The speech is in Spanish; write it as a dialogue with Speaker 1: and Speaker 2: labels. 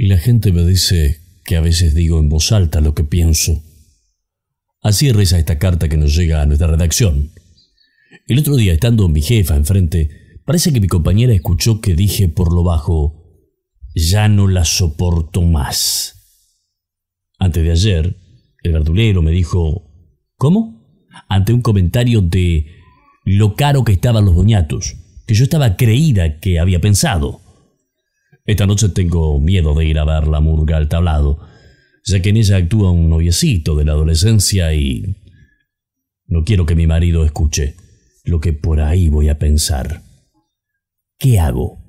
Speaker 1: Y la gente me dice que a veces digo en voz alta lo que pienso. Así reza esta carta que nos llega a nuestra redacción. El otro día, estando mi jefa enfrente, parece que mi compañera escuchó que dije por lo bajo, ya no la soporto más. Antes de ayer, el verdulero me dijo, ¿cómo? Ante un comentario de lo caro que estaban los boñatos, que yo estaba creída que había pensado. Esta noche tengo miedo de ir a ver la murga al tablado, ya que en ella actúa un noviecito de la adolescencia y... No quiero que mi marido escuche lo que por ahí voy a
Speaker 2: pensar. ¿Qué hago?